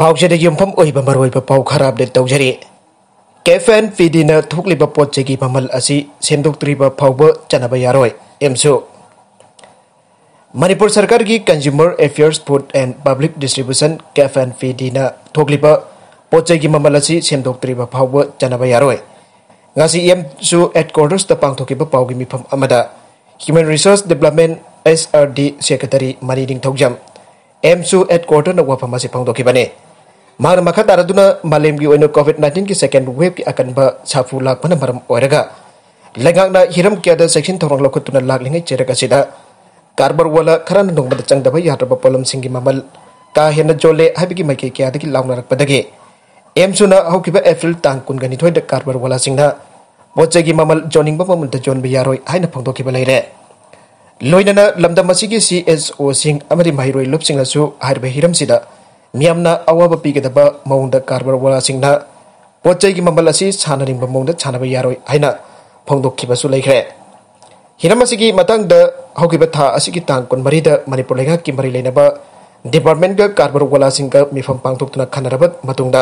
ꯄꯥꯎꯆꯦꯗ ꯌꯨꯝꯐꯝ ꯑꯣꯏꯕ ꯃꯔꯨꯑꯣꯏꯕ ꯄꯥꯎ ꯈꯔ ꯑꯞꯗꯦꯠ ꯇꯧꯖꯔꯤ ꯀꯦꯐ ꯑꯦꯟ ꯄꯤꯗꯤꯅ ꯊꯣꯛꯂꯤꯕ ꯄꯣꯠ ꯆꯩꯒꯤ ꯃꯃꯜ ꯑꯁꯤ ꯁꯦꯝꯗꯣꯛꯇ꯭ꯔꯤꯕ ꯐꯥꯎꯕ ꯆꯠꯅꯕ ꯌꯥꯔꯣꯏ ꯑꯦꯝꯁꯨ ꯃꯅꯤꯄꯨꯔ ꯁꯔꯀꯥꯔꯒꯤ consumer affairs food and public distribution CAF and ꯄꯤꯗꯤꯅ ꯊꯣꯛꯂꯤꯕ ꯄꯣꯠ ꯆꯩꯒꯤ ꯃꯃꯜ ꯑꯁꯤ ꯁꯦꯝꯗꯣꯛꯇ꯭ꯔꯤꯕ ꯐꯥꯎꯕ ꯆꯠꯅꯕ ꯌꯥꯔꯣꯏ ꯉꯁꯤ ꯑꯦꯝꯁꯨ ꯍꯦꯗꯀ꯭ꯋꯥꯔꯇꯔꯁꯇ ꯄꯥꯡꯊꯣꯛꯈꯤꯕ ꯄꯥꯎꯒꯤ ꯃꯤꯐꯝ ꯑꯃꯗ human resource development S R D secretary Mani Ningthoujam ꯑꯦꯝꯁꯨ ꯍꯦꯗꯀ꯭ꯋꯥꯔꯇꯔꯅ ꯋꯥꯐꯝ ꯑꯁꯤ ꯐꯣꯡꯗꯣꯛꯈꯤꯕꯅꯤ मखा मलम की कोविड नाइन की सेकेंड वेब की अकन साफू लापना लेकिन हिम क्या चेक्सी तौर लाख चेरगसीद कारबार वोल खर नुबद चंगब पोलम की ममल का हेन जोले की मई क्या लानरपे एम सूब एप्रिल तुनगनी कारबार वोला पोचे की ममल जोनीब ममल जो है फोदे लोनना लमद सी एस ओ सिंह मही लुप सिंह ꯃꯤꯌꯥꯝꯅ ꯑꯋꯥꯕ ꯄꯤꯒꯗꯕ ꯃꯑꯣꯡꯗ ꯀꯔꯕꯥꯔ ꯋꯥꯂꯥꯁꯤꯡꯅ ꯄꯣꯠ ꯆꯩꯒꯤ ꯃꯃꯜ ꯑꯁꯤ ꯁꯥꯟꯅꯅꯤꯡꯕ ꯃꯑꯣꯡꯗ ꯁꯥꯟꯅꯕ ꯌꯥꯔꯣꯏ ꯍꯥꯏꯅ ꯐꯣꯡꯗꯣꯛꯈꯤꯕꯁꯨ ꯂꯩꯈ꯭ꯔꯦ ꯍꯤꯔꯝ ꯑꯁꯤꯒꯤ ꯃꯇꯥꯡꯗ ꯍꯧꯈꯤꯕ ꯊꯥ ꯑꯁꯤꯒꯤ ꯇꯥꯡ ꯀꯨꯟꯃꯔꯤꯗ ꯃꯅꯤꯄꯨꯔ ꯂꯩꯉꯥꯛꯀꯤ ꯃꯔꯤ ꯂꯩꯅꯕ ꯗꯤꯄꯥꯔꯠꯃꯦꯟꯠꯒ ꯀꯔꯕꯥꯔ ꯋꯥꯂꯥꯁꯤꯡꯒ ꯃꯤꯐꯝ ꯄꯥꯡꯊꯣꯛꯇꯨꯅ ꯈꯟꯅꯔꯕ ꯃꯇꯨꯡꯗ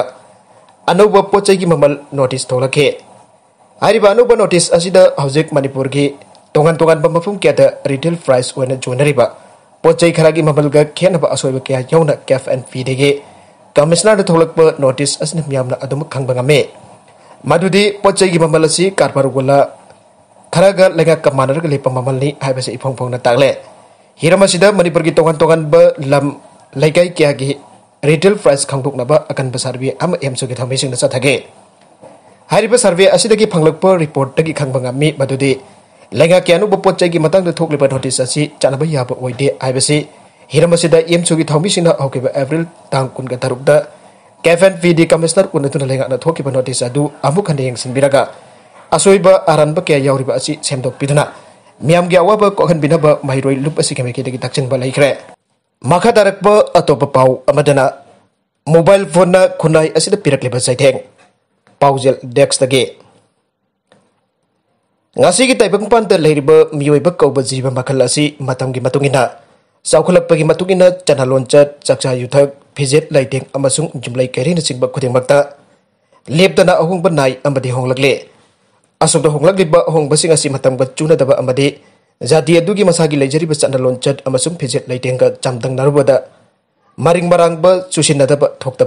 ꯑꯅꯧꯕ ꯄꯣꯠ ꯆꯩꯒꯤ ꯃꯃꯜ ꯅꯣꯇꯤꯁ ꯊꯣꯛꯂꯛꯈꯤ ꯍꯥꯏꯔꯤꯕ ꯑꯅꯧꯕ ꯅꯣꯇꯤꯁ ꯑꯁꯤꯗ ꯍꯧꯖꯤꯛ ꯃꯅꯤꯄꯨꯔꯒꯤ ꯇꯣꯉꯥꯟ ꯇꯣꯉꯥꯟꯕ ꯃꯐꯝ ꯀꯌꯥꯗ ꯔꯤꯇꯦꯜ ꯄ꯭ꯔꯥꯏꯁ ꯑꯣꯏꯅ ꯌꯣꯟꯅꯔꯤꯕ pocei karagi mabalga kian apa aswai baki a yau na kef and fi dege. Kamis na dito lakpa notis as nim yam na adum kang bang ame. Madudi pocei gi mabala si karbaru gula. Karaga lega kamana raga lepa mabal ni hai basa ipong pong na tagle. Hira masida mani pergi tongan tongan ba lam lekai kia gi. Retail price kang buk na ba akan besar bi am em so gitam mesing na sa tagge. Hari besar bi asida gi pang lakpa report dagi kang bang madu madudi lenga kianu bo po chai gi matang de thok le ba notice asi chana ba ya ba oi de ai ba si hiram si da em chugi thomi sina okay ba april tang kun ga taruk da kevin vd commissioner kun tu lenga na thok ba notice adu amu khande yang sin biraga asoi ba aran ba ke ri ba asi sem do pidna miam gi awa ba ko khan bina ba mai roi lup asi kame ke de gi takchen ba lai kre makha tarak ba ato ba pau amadana mobile phone na khunai asi pirak le ba sai theng dex da ge ngasi kita taibang pan ta leiriba kau ba kauba jiba makal asi matam gi na. ina saukhulak pagi matung na chana loncat amasung jumlah kairi na singba khudeng makta leptana ahong ban nai amadi lagle Asong da lagle ba hong basing asi matam ba chuna daba amadi jati adu gi masagi lejari ba chana loncat amasung phijet layang ga chamdang narubada maring marang ba chusin na daba thokta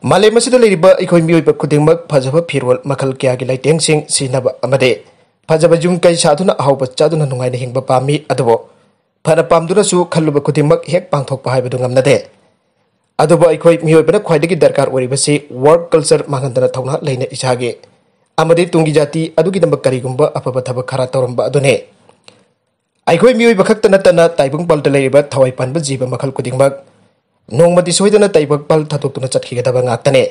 ꯃꯥꯂꯦꯝ ꯑꯁꯤꯗ ꯂꯩꯔꯤꯕ ꯑꯩꯈꯣꯏ ꯃꯤꯑꯣꯏꯕ ꯈꯨꯗꯤꯡꯃꯛ ꯐꯖꯕ ꯐꯤꯔꯣꯜ ꯃꯈꯜ ꯀꯌꯥꯒꯤ ꯂꯩꯇꯦꯡꯁꯤꯡ ꯁꯤꯖꯤꯟꯅꯕ ꯑꯃꯗꯤ ꯐꯖꯕ ꯌꯨꯝ ꯀꯩ ꯁꯥꯗꯨꯅ ꯑꯍꯥꯎꯕ ꯆꯥꯗꯨꯅ ꯅꯨꯡꯉꯥꯏꯅ ꯍꯤꯡꯕ ꯄꯥꯝꯃꯤ ꯑꯗꯨꯕꯨ ꯐꯅ ꯄꯥꯝꯗꯨꯅꯁꯨ ꯈꯜꯂꯨꯕ ꯈꯨꯗꯤꯡꯃꯛ ꯍꯦꯛ ꯄꯥꯡꯊꯣꯛꯄ ꯍꯥꯏꯕꯗꯨ ꯉꯝꯅꯗꯦ ꯑꯗꯨꯕꯨ ꯑꯩꯈꯣꯏ ꯃꯤꯑꯣꯏꯕꯅ ꯈ꯭ꯋꯥꯏꯗꯒꯤ ꯗꯔꯀꯥꯔ ꯑꯣꯏꯔꯤꯕꯁꯤ ꯋꯥꯔꯛ ꯀꯜꯆꯔ ꯃꯥꯡꯍꯟꯗꯅ ꯊꯧꯅꯥ ꯂꯩꯅ ꯏꯁꯥꯒꯤ ꯑꯃꯗꯤ ꯇꯨꯡꯒꯤ ꯖꯥꯇꯤ ꯑꯗꯨꯒꯤꯗꯃꯛ ꯀꯔꯤꯒꯨꯝꯕ ꯑꯐꯕ ꯊꯕꯛ ꯈꯔ ꯇꯧꯔꯝꯕ ꯑꯗꯨꯅꯤ ꯑꯩꯈꯣꯏ ꯃꯤꯑꯣꯏꯕ ꯈꯛꯇ ꯅꯠꯇꯅ ꯇꯥꯏꯕꯪꯄꯥꯜꯗ ꯂꯩꯔꯤꯕ ꯊꯋꯥꯏ ꯄꯥꯟꯕ ꯖꯤꯕ ꯃꯈꯜ ꯈꯨꯗꯤꯡꯃꯛ नोम सोदन तब पल थोड़ चतने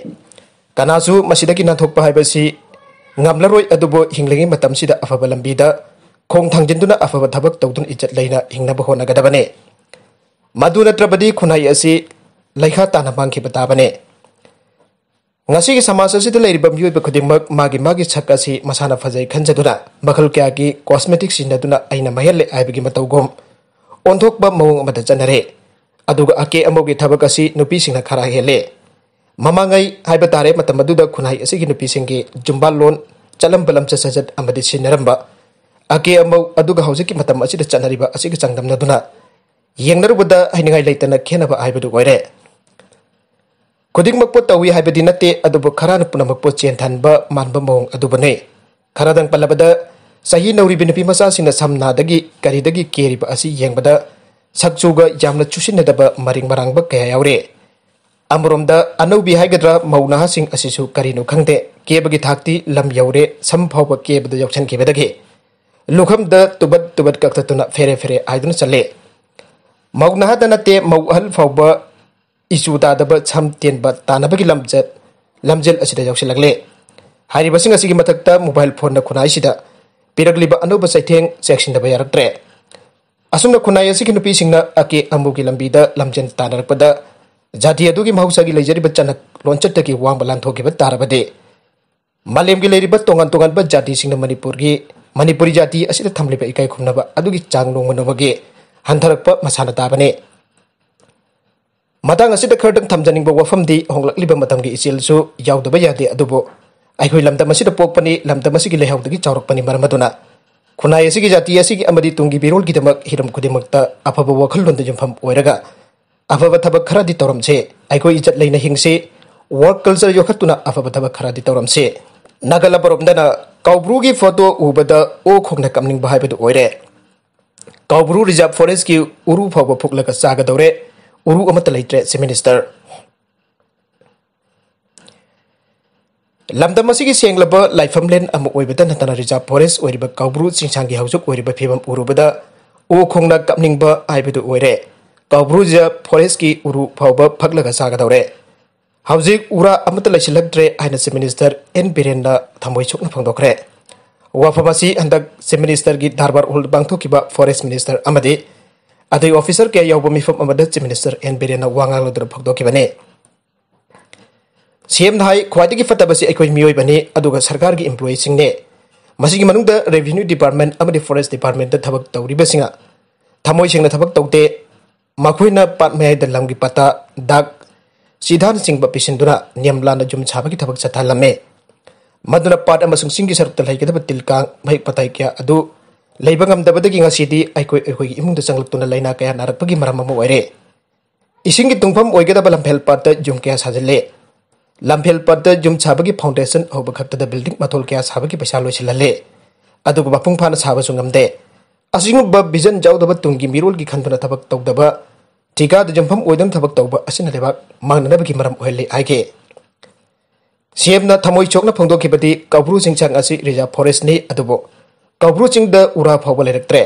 कनाद हिंगली अफब लमीद खों थाजेंद अफब थब तौद इजत हिंगब होने मधु नी खुना तबने समाज अब मोब खुद मांग सक मसा फज खन मखल क्या की कॉस्मेटिक्स अना महल हैौगम ओंधप मऊंग चल ꯑꯗꯨꯒ ꯑꯀꯦ ꯑꯃꯧꯒꯤ ꯊꯕꯛ ꯑꯁꯤ ꯅꯨꯄꯤꯁꯤꯡꯅ ꯈꯔ ꯍꯦꯜꯂꯦ ꯃꯃꯥꯡꯉꯩ ꯍꯥꯏꯕ ꯇꯥꯔꯦ ꯃꯇꯝ ꯑꯗꯨꯗ ꯈꯨꯟꯅꯥꯏ ꯑꯁꯤꯒꯤ ꯅꯨꯄꯤꯁꯤꯡꯒꯤ ꯖꯨꯝꯕꯥ ꯂꯣꯟ ꯆꯠꯂꯝꯕ ꯂꯝꯆꯠ ꯁꯥꯖꯠ ꯑꯃꯗꯤ ꯁꯤꯖꯤꯟꯅꯔꯝꯕ ꯑꯀꯦ ꯑꯃꯧ ꯑꯗꯨꯒ ꯍꯧꯖꯤꯛꯀꯤ ꯃꯇꯝ ꯑꯁꯤꯗ ꯆꯠꯅꯔꯤꯕ ꯑꯁꯤꯒ ꯆꯥꯡꯗꯝꯅꯗꯨꯅ ꯌꯦꯡꯅꯔꯨꯕꯗ ꯍꯥꯏꯅꯤꯡꯉꯥꯏ ꯂꯩꯇꯅ ꯈꯦꯠꯅꯕ ꯍꯥꯏꯕꯗꯨ ꯑꯣꯏꯔꯦ खुदिमक तौी है नाते खरा पुनमक चेन थब मानब मौं अने खरादंग पलब चाही नौरीब मचा सामनादी करीदी केरीब सकजोग चुसीब मरी मरंग कयावरे अमरम अनौबी हैगद्रा मौना करीनु खे केबगे थाती लम यौरे सम फाव केबदनदे लुखम तुब तुब कक्तुन फेरे फेरे आयुन चलें मौनाहद नाते मौहल फाव इचुदाब सम तेब तानबी लमज लमजल अगले मोबाइल फोन खुनाई पीरगली अनौब चैठें चेक्सीब यारे asumna khunai kini kinu pisingna ake ambu ki lambida lamjen tanarpada jadi adu ki mahausa gi lejari bachana loncat daki wang balan thoki ba tarabade malem gi leri bat tongan tongan bat jati singna manipur manipuri jati asi ta thamle ikai khumna ba adu gi changlong manoma gi hantarak pa masana ta bane matang asi ta khardam thamjaning ba wafam di honglakli ba matam gi isil su yaudaba yade adubo ai khoi lamda masi ta pokpani lamda masi gi lehau gi chaurak pani maramaduna खुनाई जाति तुम्हें बीरोल की him खुद अफब वखलोद यम अफब थब खर तौरमसे इजत लेने हिंसे work culture योखत्न अफब थब खर तौरमसे नगल बरमदन कौब्रू की फोटो उबद ओ खोन कमनीबरे कौब्रू रिजर्व फॉरेस्ट की उरू फोक्ल चागदौरे उरू लेटर सी मिनिस्टर ꯂꯝꯗꯝ ꯑꯁꯤꯒꯤ ꯁꯦꯡꯂꯕ ꯂꯥꯏꯐꯝꯂꯦꯟ ꯑꯃ ꯑꯣꯏꯕꯇ ꯅꯠꯇꯅ ꯔꯤꯖꯥꯔꯕ ꯐꯣꯔꯦꯁ ꯑꯣꯏꯔꯤꯕ ꯀꯥꯎꯕ꯭ꯔꯨ ꯆꯤꯡꯁꯥꯡꯒꯤ ꯍꯧꯖꯤꯛ ꯑꯣꯏꯔꯤꯕ ꯐꯤꯕꯝ ꯎꯔꯨꯕꯗ ꯎ ꯈꯣꯡꯅ ꯀꯞꯅꯤꯡꯕ ꯍꯥꯏꯕꯗꯨ ꯑꯣꯏꯔꯦ ꯀꯥꯎꯕ꯭ꯔꯨꯖ ꯐꯣꯔꯦꯁꯀꯤ ꯎꯔꯨ ꯐꯥꯎꯕ ꯐꯛꯂꯒ ꯁꯥꯒꯗꯧꯔꯦ ꯍꯧꯖꯤꯛ ꯎꯔꯥ ꯑꯃꯠꯇ ꯂꯩꯁꯤꯜꯂꯛꯇ꯭ꯔꯦ ꯍꯥꯏꯅ ꯆꯤꯞ ꯃꯤꯅꯤꯁꯇꯔ ꯑꯦꯟ ꯕꯤꯔꯦꯟꯅ ꯊꯝꯃꯣꯏ ꯁꯣꯛꯅ ꯐꯣꯡꯗꯣꯛꯈ꯭ꯔꯦ ꯋꯥꯐꯝ ꯑꯁꯤ ꯍꯟꯗꯛ ꯆꯤꯞ ꯃꯤꯅꯤꯁꯇꯔꯒꯤ ꯗꯔꯕꯥꯔ ꯍꯣꯜ ꯄꯥꯡꯊꯣꯛꯈꯤꯕ ꯐꯣꯔꯦꯁ ꯃꯤꯅꯤꯁꯇꯔ ꯑꯃꯗꯤ ꯑꯇꯩ ꯑꯣꯐꯤꯁꯔ ꯀꯌꯥ ꯌꯥꯎꯕ ꯃꯤꯐꯝ ꯑꯃꯗ ꯆꯤꯞ ꯃꯤꯅꯤꯁꯇꯔ ꯑꯦꯟ ꯕꯤꯔꯦꯟꯅ ꯋꯥ ꯉꯥꯡꯂꯗꯨꯅ ꯐꯣꯡꯗꯣꯛꯈꯤꯕꯅꯤ CM hai kwaite ki fata basi ekwai miyoi bani aduga sarkar ki employee sing Masi ki manung revenue department ama di forest department da tabak tau riba singa. Tamoi sing na tabak tau te makwai na pat mei da lam ki pata dak. Sidhan sing bapi sing dura niam lana jum chapa ki tabak chata me. Maduna pat ama sung sing ki sarkta lai kita batil kang mai patai adu. Lai bangam da bata ki ngasi di ekwai ekwai ki imung da sang lutuna lai na kaya narak pagi maramamu wai re. Ising ki tungpam wai kita balam pelpata jum kaya sajal le. लम्फेल पद जुम छाब की foundation अब खत building मथोल क्या छाब की पैसा लोसलैे मफू फा छाबे अचुब vision जाऊदब तुम की मीर की खनना थब तौदब ठीका जम्फम ओदम थब तौब अब मांगनब की मरम होगी आगे सी एम थमो चौक फोंदी कब्रू चिंग रिजर्व फॉरेस्ट कब्रू चिंग उरा फाव लेरक्रे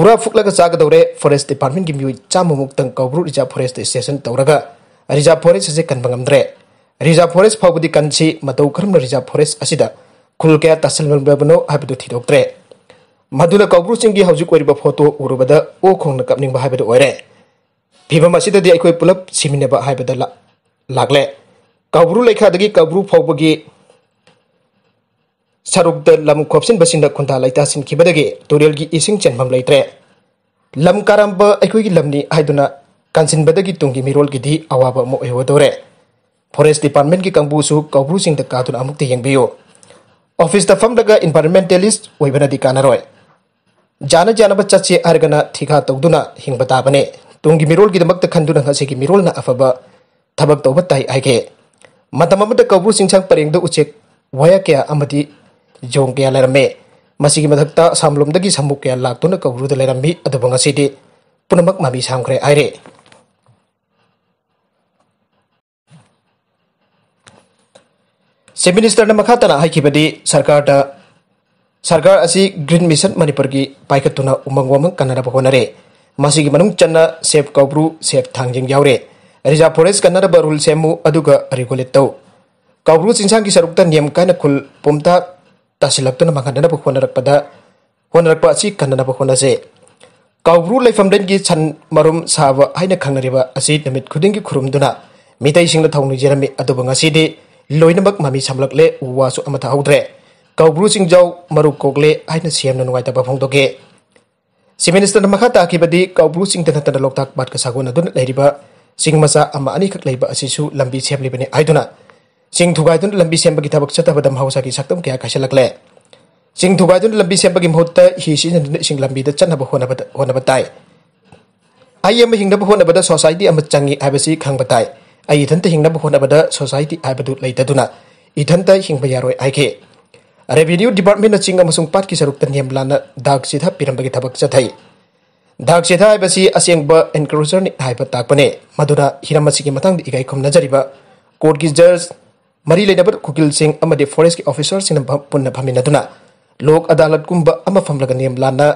उरा फुक चागदे फॉरेस्ट डिपार्टमेंट की मई चामुक्त कब्रू रिजर्व फॉरेस्ट स्टेशन तौर रिजर्व फॉरेस्ट से कनबंगमद्रे रिजर्व फॉरेस्ट फाउबदी कंसी मतौ करम रिजर्व फॉरेस्ट खुल क्या तसलबनो हाबदु थिदोक्त्रे फोटो उरुबदा ओ खों कपनिंग हाबदु ओरे फिबम असिददि अखोय लेखा सिमिनेबा हाबदा की कौब्रु लेखादगी कौब्रु सरुक लम खोपसिन खुदा खुंदा सिंखी सिन की तुरेल गी इसिंग लम कारंब अखोय गी लमनी हाइदुना कंसिन बदगी तुंगी मिरोल forest department ki kangbu su kawru sing da katun amuk te yang biyo office the fam daga environmentalist oibana di kana roy jana jana ba chachi argana thika tawduna hing bata bane Tunggi mirul gi damak ta khanduna ngase gi na afaba thabak tawba tai aike matam amata kawru sing chang pareng da ucek waya kya amati jong kya lerme masigi ta samlom dagi samuk kya laktuna kawru da lerami adubanga sidi punamak mami samkre aire से minister मखाबी सरकार सरकार अ green mission Manpur की पाकत्ना उमंग कन्ना हमने सेफ कौब्रू सेफ थारे रिजर्व फोरे कन्ब रूल सेमु रेगुलेट तौ कौब्रू चिंसा की सरुक्त नियम कुल पुमता तासीलत मंगनब हद हर कन्ब हे कौब्रू लेफमें की सन् मरुम साब है खाने खुद की खुरुम मईसी थौनी loinamak mami samlak le uwa su amata haudre. Kau buru sing jau maru kok le ai na siam na nungai tabab hongdo ge. Si minister na makata akibadi kau buru sing tena tena tak bat kasago na dun lai riba. Sing masa ama ani kak lai ba asisu lambi siam le bane ai dona. Sing thugai dun lambi siam bagi tabak sata badam hausa ki saktam kia kasalak le. Sing thugai dun lambi siam bagi mhota hisi na dun sing lambi da chan na bahuana bata hona batai. Ayam hingga bahuana bata society amat canggih habisi kang batai. ꯑꯩ ꯏꯊꯟꯇ ꯍꯤꯡꯅꯕ ꯍꯣꯠꯅꯕꯗ society ꯍꯥꯏꯕꯗꯨ ꯂꯩꯇꯗꯨꯅ ꯏꯊꯟꯇ ꯍꯤꯡꯕ ꯌꯥꯔꯣꯏ ꯍꯥꯏꯈꯤ revenue department चिंग अमसुंग पाट की सरुक्त नियम लाना दाग सिधा पिरंबगे की चथई दाग सिधा हाइबसी असेंगब एनक्रोचर ने हाइब ताकपने मदुना हिरम मसी की मतंग इगाई खम कोर्ट की जज मरी लेनब कुकिल सिंह अमदे के ऑफिसर सिन पुन्न फमिनदुना लोक अदालत कुंब फमलग नियम लाना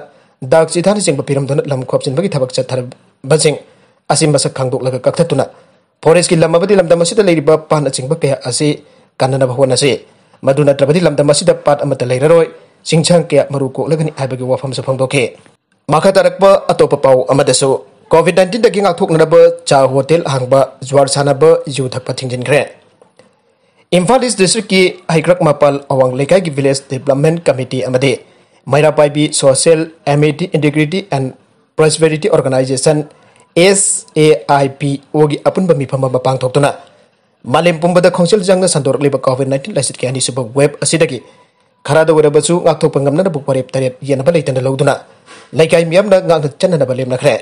दाग सिधा ने सिंग पिरम दोन लम खोपसिन बगे थबक चथर बसिंग असिम बसक खांगदोक Forest kila mabati lamda masita lai riba pah na cing bakaya asi kanana bahwa nasi. Maduna drabati lamda masita pat amata lai raroi. Sing chang kaya maruko lagani ai bagi wafam sa pang doke. Maka tarakpa atau papau amata so. COVID-19 daging ngak tuk nada ba cha hotel hang ba juar sana ba yu thak pa ting jen kre. Imphal is district ki hai krak mapal awang leka ki village development committee amade. Mayra pai bi social, amity, integrity and prosperity organization S A I P ओगी अपुन मिफम पाथोना मालेम पुमद खोंसेल जंग संदोरले Covid nineteen लाइसिट के अनीसुब web असिदगी खराद वरबसु गाथोप गमना परेप तरेप येनब लेतन लौदुना लेकाई मियम ना चन्ननब लेमनखरे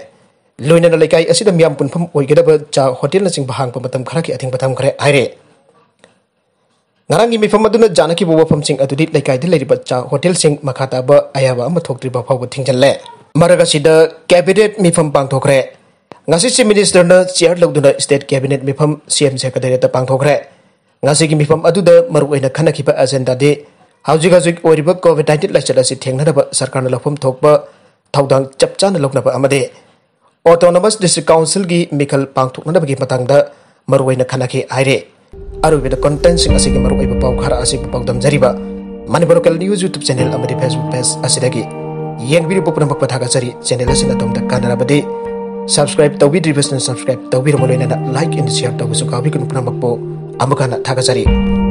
लोइनन लेकाई असिद मियम पुनफम ओइगदब चा hotel नसिंग बहांगप मतम खरा के अथिंग बथम खरे आइरे ngarang gi mifam aduna jana ki boba pham sing adudi laikai de leriba cha hotel sing makhata ba ayaba ma thokri ba phau thing jan le maraga sida cabinet mifam pang thokre ngasi chief minister na chair lagduna state cabinet mifam cm secretary ta pangthokre ngasi gi mifam adu da maru oina khana khipa agenda de hauji ga juk oriba covid 19 lecture asi thengna ba sarkar na lafam thokpa thaudang chapcha na lokna ba amade autonomous district council gi mikal pangthokna ba gi matang da maru oina khana khi aire aru be da content sing asi gi maru oiba pau khara asi pau dam jariba manipur local news youtube channel amade facebook page asi da gi yang biri popular mak pathaga chari channel asi na tom da kanara ba de subscribe तवी डिवस subscribe subscribe तवी रमोले like इन share तव शुका अभी कुन पुना मकपो जरी